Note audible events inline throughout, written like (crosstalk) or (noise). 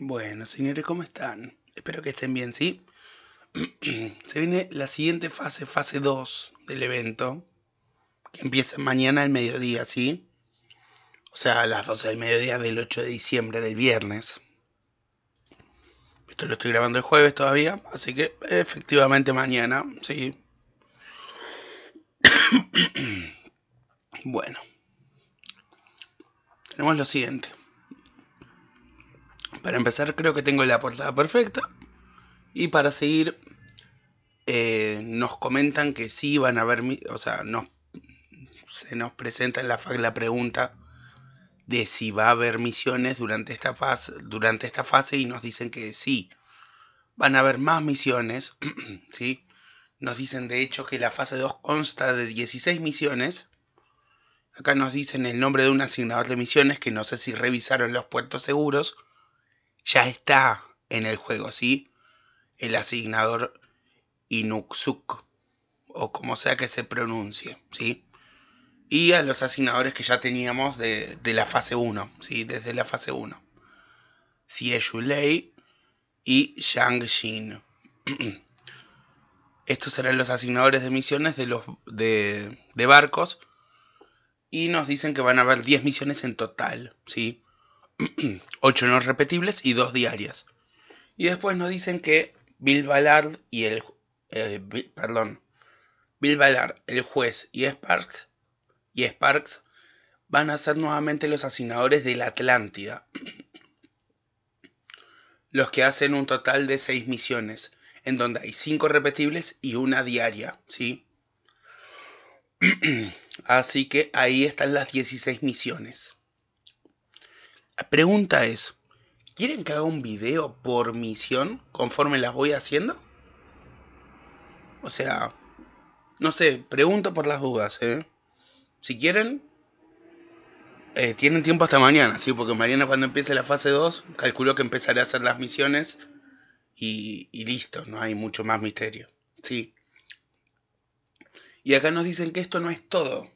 Bueno, señores, ¿cómo están? Espero que estén bien, ¿sí? (clears throat) Se viene la siguiente fase, fase 2 del evento, que empieza mañana al mediodía, ¿sí? O sea, a las 12 del mediodía del 8 de diciembre, del viernes. Esto lo estoy grabando el jueves todavía, así que efectivamente mañana, ¿sí? (clears throat) bueno. Tenemos lo siguiente. Para empezar, creo que tengo la portada perfecta. Y para seguir, eh, nos comentan que sí van a ver, o sea, se nos presenta en la la pregunta de si va a haber misiones durante esta fase, durante esta fase y nos dicen que sí. Van a haber más misiones, (clears throat) ¿sí? Nos dicen de hecho que la fase 2 consta de 16 misiones. Acá nos dicen el nombre de un asignador de misiones que no sé si revisaron los puertos seguros ya está en el juego, ¿sí? El asignador Inuksuk, o como sea que se pronuncie, ¿sí? Y a los asignadores que ya teníamos de, la fase 1, ¿sí? Desde la fase 1. Xie Yulei y Yang Jin. (clears throat) Estos serán los asignadores de misiones de, los, de, de barcos. Y nos dicen que van a haber 10 misiones en total, ¿sí? 8 (clears throat) no repetibles y 2 diarias. Y después nos dicen que Bill Ballard y el... Eh, perdón. Bill el juez y Sparks, y Sparks van a ser nuevamente los asignadores de la Atlántida. (clears throat) Los que hacen un total de 6 misiones, en donde hay 5 repetibles y una diaria, ¿sí? (clears throat) Así que ahí están las 16 misiones. La pregunta es, ¿quieren que haga un video por misión conforme las voy haciendo? O sea, no sé, pregunto por las dudas, ¿eh? Si quieren, eh, tienen tiempo hasta mañana, ¿sí? Porque mañana cuando empiece la fase 2, calculo que empezaré a hacer las misiones y, y listo, no hay mucho más misterio, ¿sí? Y acá nos dicen que esto no es todo.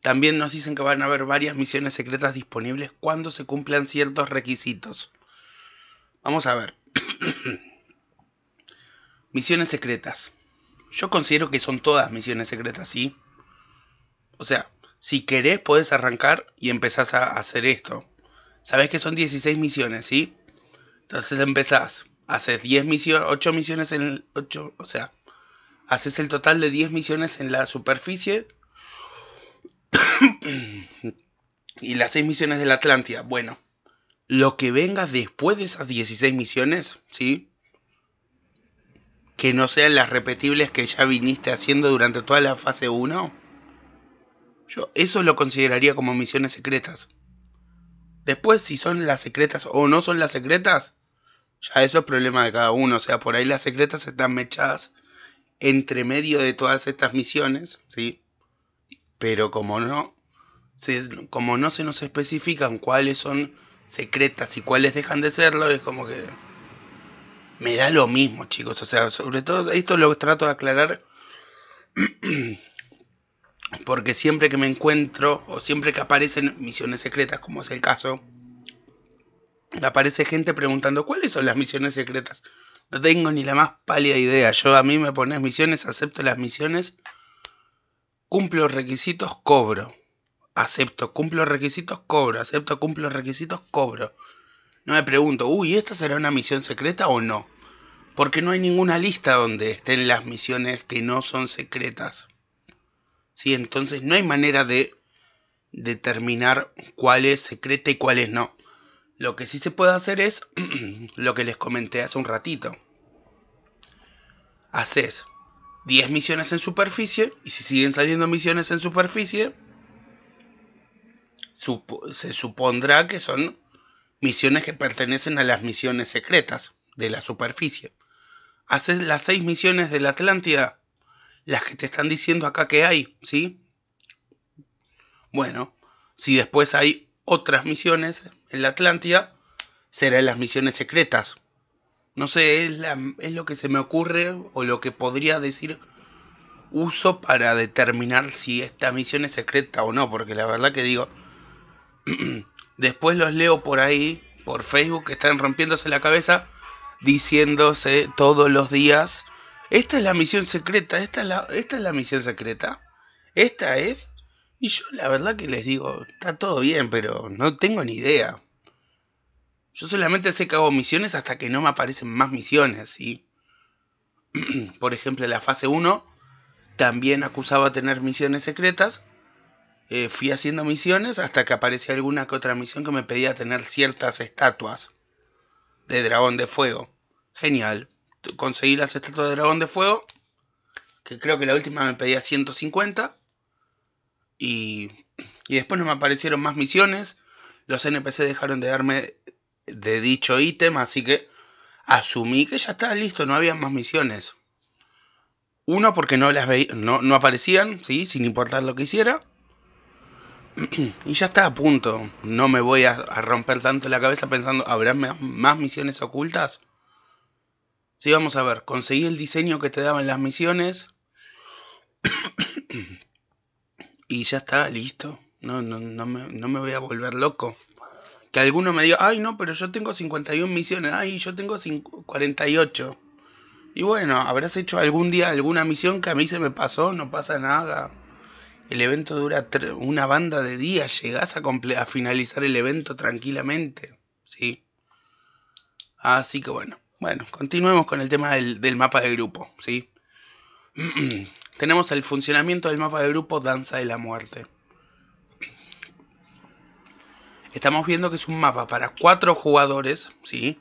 También nos dicen que van a haber varias misiones secretas disponibles cuando se cumplan ciertos requisitos. Vamos a ver. (clears throat) misiones secretas. Yo considero que son todas misiones secretas, ¿sí? O sea, si querés podés arrancar y empezás a hacer esto. Sabés que son 16 misiones, ¿sí? Entonces empezás, haces 10 misiones, 8 misiones en el o sea, haces el total de 10 misiones en la superficie (coughs) y las seis misiones de la Atlántida. Bueno, lo que venga después de esas 16 misiones, ¿sí? Que no sean las repetibles que ya viniste haciendo durante toda la fase 1. Yo eso lo consideraría como misiones secretas. Después, si son las secretas o no son las secretas, ya eso es problema de cada uno. O sea, por ahí las secretas están mechadas entre medio de todas estas misiones, ¿sí? pero como no se, como no se nos especifican cuáles son secretas y cuáles dejan de serlo, es como que me da lo mismo, chicos. O sea, sobre todo esto lo trato de aclarar (clears throat) porque siempre que me encuentro o siempre que aparecen misiones secretas, como es el caso, aparece gente preguntando cuáles son las misiones secretas. No tengo ni la más pálida idea. Yo a mí me pones misiones, acepto las misiones cumplo requisitos, cobro. Acepto, cumplo requisitos, cobro. Acepto, cumplo requisitos, cobro. No me pregunto, uy, ¿esta será una misión secreta o no? Porque no hay ninguna lista donde estén las misiones que no son secretas. ¿Sí? Entonces no hay manera de determinar cuál es secreta y cuál es no. Lo que sí se puede hacer es (clears throat) lo que les comenté hace un ratito. Haces 10 misiones en superficie. Y si siguen saliendo misiones en superficie, se supondrá que son misiones que pertenecen a las misiones secretas de la superficie. Haces las 6 misiones de la Atlántida, las que te están diciendo acá que hay, ¿sí? Bueno, si después hay otras misiones en la Atlántida, serán las misiones secretas no sé, es, lo que se me ocurre o lo que podría decir uso para determinar si esta misión es secreta o no, porque la verdad que digo, (clears throat) después los leo por ahí, por Facebook, que están rompiéndose la cabeza, diciéndose todos los días, esta es la misión secreta, esta es la, esta es la misión secreta, esta es... Y yo la verdad que les digo, está todo bien, pero no tengo ni idea. Yo solamente sé que hago misiones hasta que no me aparecen más misiones. Y, (clears throat) por ejemplo, en la fase 1 también acusaba tener misiones secretas. Eh, fui haciendo misiones hasta que aparecía alguna que otra misión que me pedía tener ciertas estatuas de dragón de fuego. Genial. Conseguí las estatuas de dragón de fuego. Que creo que la última me pedía 150. Y, y después no me aparecieron más misiones. Los NPC dejaron de darme de dicho ítem, así que asumí que ya estaba listo, no había más misiones. Uno, porque no las no, aparecían, ¿sí? sin importar lo que hiciera. (clears throat) y ya está a punto. No me voy a, romper tanto la cabeza pensando, ¿habrá más, misiones ocultas? Sí, vamos a ver. Conseguí el diseño que te daban las misiones. (clears throat) y ya está, listo. No, no me voy a volver loco que alguno me diga, ay no, pero yo tengo 51 misiones, ay yo tengo 48. Y bueno, habrás hecho algún día alguna misión que a mí se me pasó, no pasa nada. El evento dura una banda de días, llegás a, a finalizar el evento tranquilamente, ¿sí? Así que bueno, bueno, continuemos con el tema del, mapa de grupo, ¿sí? (clears throat) Tenemos el funcionamiento del mapa de grupo Danza de la Muerte. Estamos viendo que es un mapa para cuatro jugadores, ¿sí?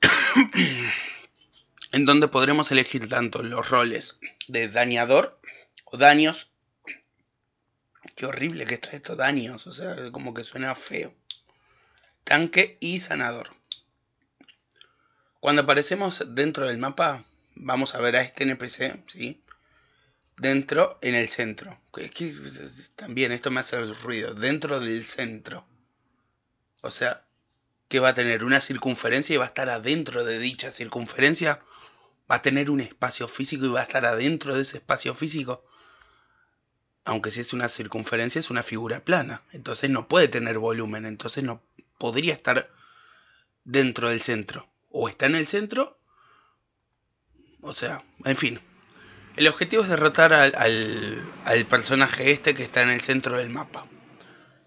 (coughs) en donde podremos elegir tanto los roles de dañador o daños. Qué horrible que está esto, daños, o sea, como que suena feo. Tanque y sanador. Cuando aparecemos dentro del mapa, vamos a ver a este NPC, ¿sí? Dentro, en el centro. que, pues, también esto me hace ruido. Dentro del centro. O sea, que va a tener una circunferencia y va a estar adentro de dicha circunferencia. Va a tener un espacio físico y va a estar adentro de ese espacio físico. Aunque si es una circunferencia, es una figura plana. Entonces no puede tener volumen. Entonces no podría estar dentro del centro. O está en el centro. O sea, en fin, el objetivo es derrotar al, personaje este que está en el centro del mapa.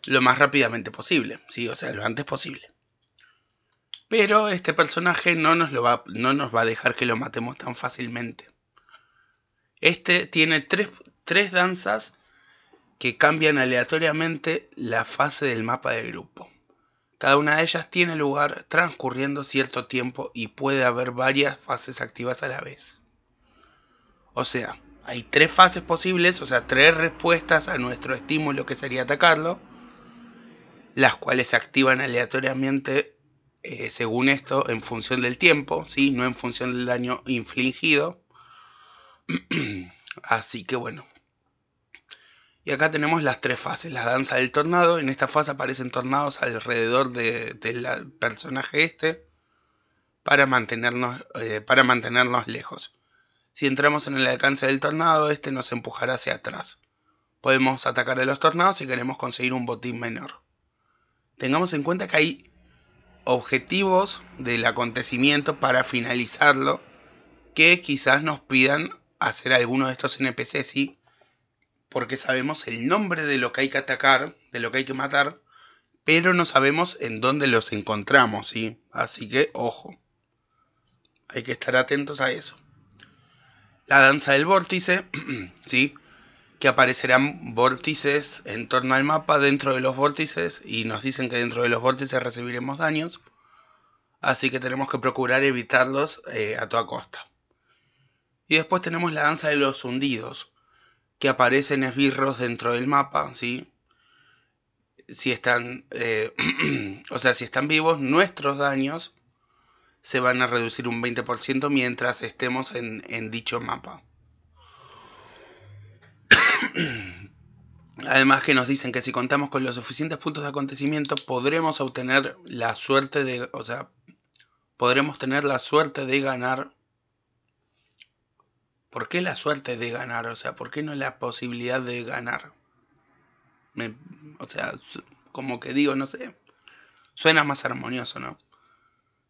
Lo más rápidamente posible, ¿sí? O sea, lo antes posible. Pero este personaje no nos, lo va, no nos va a dejar que lo matemos tan fácilmente. Este tiene tres danzas que cambian aleatoriamente la fase del mapa del grupo. Cada una de ellas tiene lugar transcurriendo cierto tiempo y puede haber varias fases activas a la vez. O sea, hay tres fases posibles, o sea, tres respuestas a nuestro estímulo que sería atacarlo, las cuales se activan aleatoriamente eh, según esto en función del tiempo, ¿sí? no en función del daño infligido. (clears throat) Así que bueno. Y acá tenemos las tres fases, la danza del tornado, en esta fase aparecen tornados alrededor del personaje este para mantenernos, eh, para mantenernos lejos. Si entramos en el alcance del tornado, este nos empujará hacia atrás. Podemos atacar a los tornados si queremos conseguir un botín menor. Tengamos en cuenta que hay objetivos del acontecimiento para finalizarlo que quizás nos pidan hacer algunos de estos NPCs, ¿sí? porque sabemos el nombre de lo que hay que atacar, de lo que hay que matar, pero no sabemos en dónde los encontramos, ¿sí? Así que, ojo, hay que estar atentos a eso la danza del vórtice, (clears throat) ¿sí? que aparecerán vórtices en torno al mapa dentro de los vórtices y nos dicen que dentro de los vórtices recibiremos daños, así que tenemos que procurar evitarlos eh, a toda costa. Y después tenemos la danza de los hundidos, que aparecen esbirros dentro del mapa, ¿sí? Si están, eh, (clears throat) o sea, si están vivos, nuestros daños se van a reducir un 20% mientras estemos en, dicho mapa. (coughs) Además que nos dicen que si contamos con los suficientes puntos de acontecimiento podremos obtener la suerte de, o sea, podremos tener la suerte de ganar. ¿Por qué la suerte de ganar? O sea, ¿por qué no la posibilidad de ganar? o sea, como que digo, no sé. Suena más armonioso, ¿no?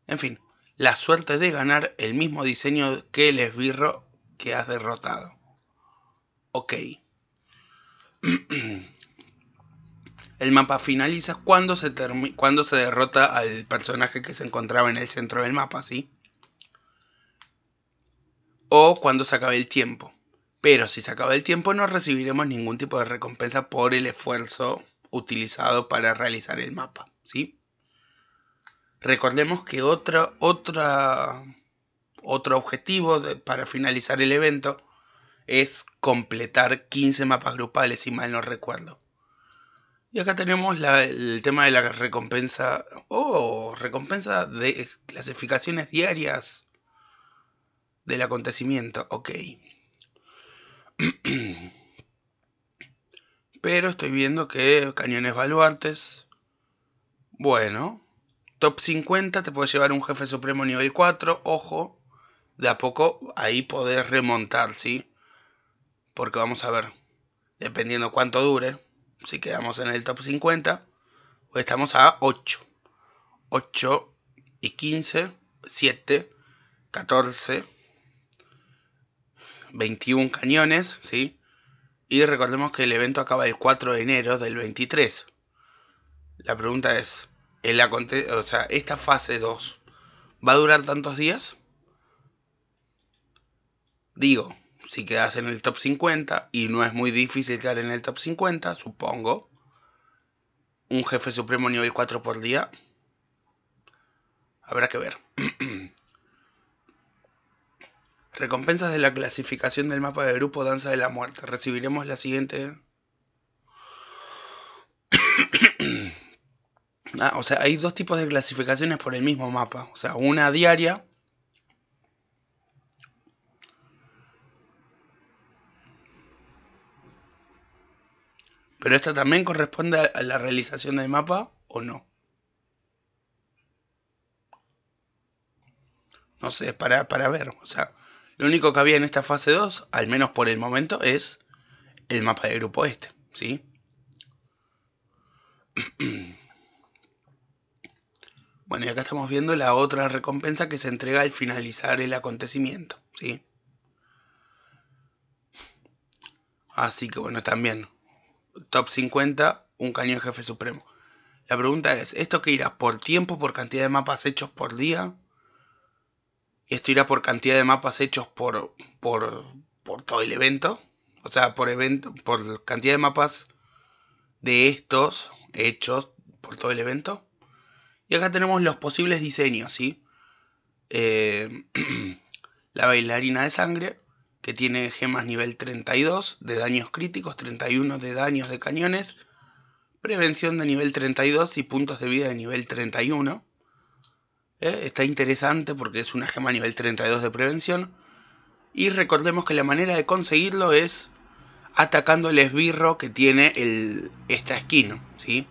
En fin la suerte de ganar el mismo diseño que el esbirro que has derrotado. Ok. (clears throat) El mapa finaliza cuando se, cuando se derrota al personaje que se encontraba en el centro del mapa, ¿sí? O cuando se acabe el tiempo. Pero si se acaba el tiempo no recibiremos ningún tipo de recompensa por el esfuerzo utilizado para realizar el mapa, ¿sí? Recordemos que otra, otra, otro objetivo para finalizar el evento es completar 15 mapas grupales, si mal no recuerdo. Y acá tenemos el tema de la recompensa, o oh, recompensa de clasificaciones diarias del acontecimiento, ok. (clears throat) Pero estoy viendo que cañones baluartes, bueno, Top 50 te puede llevar un jefe supremo nivel 4, ojo, de a poco ahí podés remontar, ¿sí? Porque vamos a ver, dependiendo cuánto dure, si quedamos en el top 50, pues estamos a 8. 8 y 15, 7, 14, 21 cañones, ¿sí? Y recordemos que el evento acaba el 4 de enero del 23. La pregunta es, o sea, esta fase 2 va a durar tantos días. Digo, si quedas en el top 50 y no es muy difícil quedar en el top 50, supongo. Un jefe supremo nivel 4 por día. Habrá que ver. (clears throat) Recompensas de la clasificación del mapa de grupo Danza de la Muerte. Recibiremos la siguiente Ah, o sea, hay dos tipos de clasificaciones por el mismo mapa. O sea, una diaria. Pero esta también corresponde a la realización del mapa o no. No sé, para, para ver. O sea, lo único que había en esta fase 2, al menos por el momento, es el mapa de grupo este. ¿Sí? (clears throat) y acá estamos viendo la otra recompensa que se entrega al finalizar el acontecimiento, ¿sí? Así que bueno, también. Top 50, un cañón jefe supremo. La pregunta es, ¿esto qué irá? ¿Por tiempo, por cantidad de mapas hechos por día? esto irá por cantidad de mapas hechos por, por, por todo el evento. O sea, por, evento, por cantidad de mapas de estos hechos por todo el evento. Y acá tenemos los posibles diseños, ¿sí? Eh, (clears throat) la bailarina de sangre, que tiene gemas nivel 32 de daños críticos, 31 de daños de cañones, prevención de nivel 32 y puntos de vida de nivel 31. ¿eh? está interesante porque es una gema nivel 32 de prevención. Y recordemos que la manera de conseguirlo es atacando el esbirro que tiene el, esta esquina, ¿sí?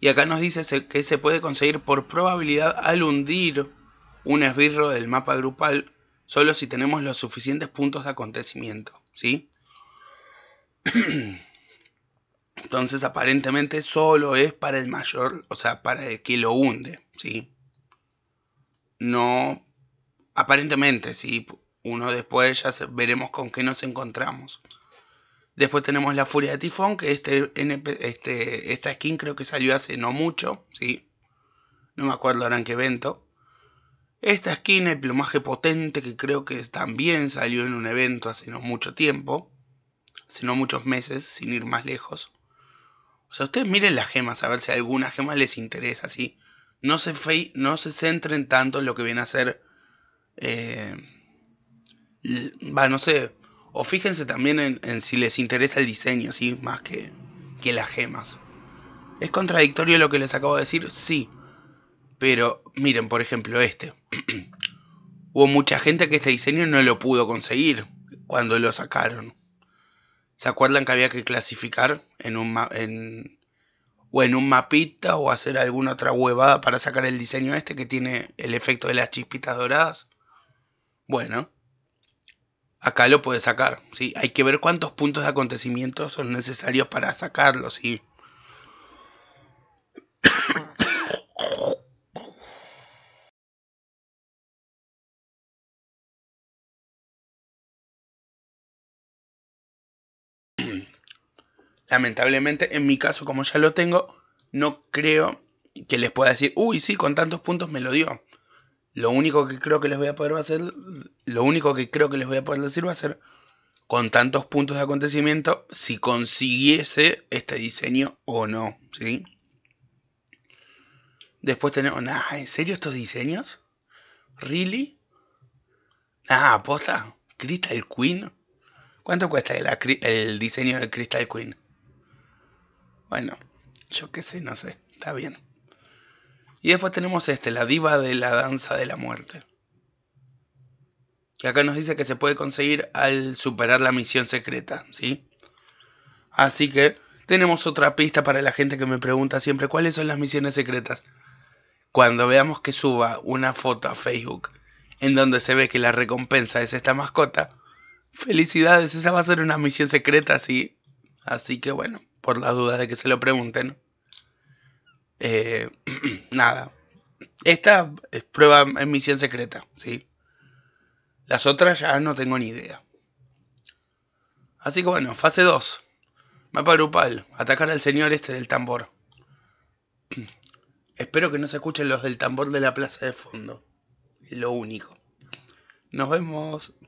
Y acá nos dice que se puede conseguir por probabilidad al hundir un esbirro del mapa grupal solo si tenemos los suficientes puntos de acontecimiento, ¿sí? (clears throat) Entonces aparentemente solo es para el mayor, o sea, para el que lo hunde, ¿sí? No, aparentemente, sí, uno después ya veremos con qué nos encontramos. Después tenemos la Furia de Tifón, que este, este, esta skin creo que salió hace no mucho, ¿sí? No me acuerdo ahora en qué evento. Esta skin, el plumaje potente, que creo que también salió en un evento hace no mucho tiempo. Hace no muchos meses, sin ir más lejos. O sea, ustedes miren las gemas, a ver si alguna gema les interesa, ¿sí? No se, fe no se centren tanto en lo que viene a ser... Eh, va, no sé, o fíjense también en, si les interesa el diseño, ¿sí? Más que, que las gemas. ¿Es contradictorio lo que les acabo de decir? Sí. Pero miren, por ejemplo, este. (clears throat) Hubo mucha gente que este diseño no lo pudo conseguir cuando lo sacaron. ¿Se acuerdan que había que clasificar en un en, o en un mapita o hacer alguna otra huevada para sacar el diseño este que tiene el efecto de las chispitas doradas? Bueno, acá lo puede sacar, ¿sí? Hay que ver cuántos puntos de acontecimiento son necesarios para sacarlo, ¿sí? Lamentablemente, en mi caso, como ya lo tengo, no creo que les pueda decir, uy, sí, con tantos puntos me lo dio. Lo único que creo que les voy a poder hacer, lo único que creo que les voy a poder decir va a ser con tantos puntos de acontecimiento si consiguiese este diseño o no, ¿sí? Después tenemos, nah, ¿en serio estos diseños? ¿Really? Ah, aposta. Crystal Queen. ¿Cuánto cuesta el, el diseño de Crystal Queen? Bueno, yo qué sé, no sé. Está bien. Y después tenemos este, la diva de la danza de la muerte. Que acá nos dice que se puede conseguir al superar la misión secreta, ¿sí? Así que tenemos otra pista para la gente que me pregunta siempre cuáles son las misiones secretas. Cuando veamos que suba una foto a Facebook en donde se ve que la recompensa es esta mascota, felicidades, esa va a ser una misión secreta, sí. Así que bueno, por la duda de que se lo pregunten. Eh, (clears throat) nada. Esta es prueba en misión secreta, ¿sí? Las otras ya no tengo ni idea. Así que bueno, fase 2. Mapa grupal. Atacar al señor este del tambor. (clears throat) Espero que no se escuchen los del tambor de la plaza de fondo. lo único. Nos vemos.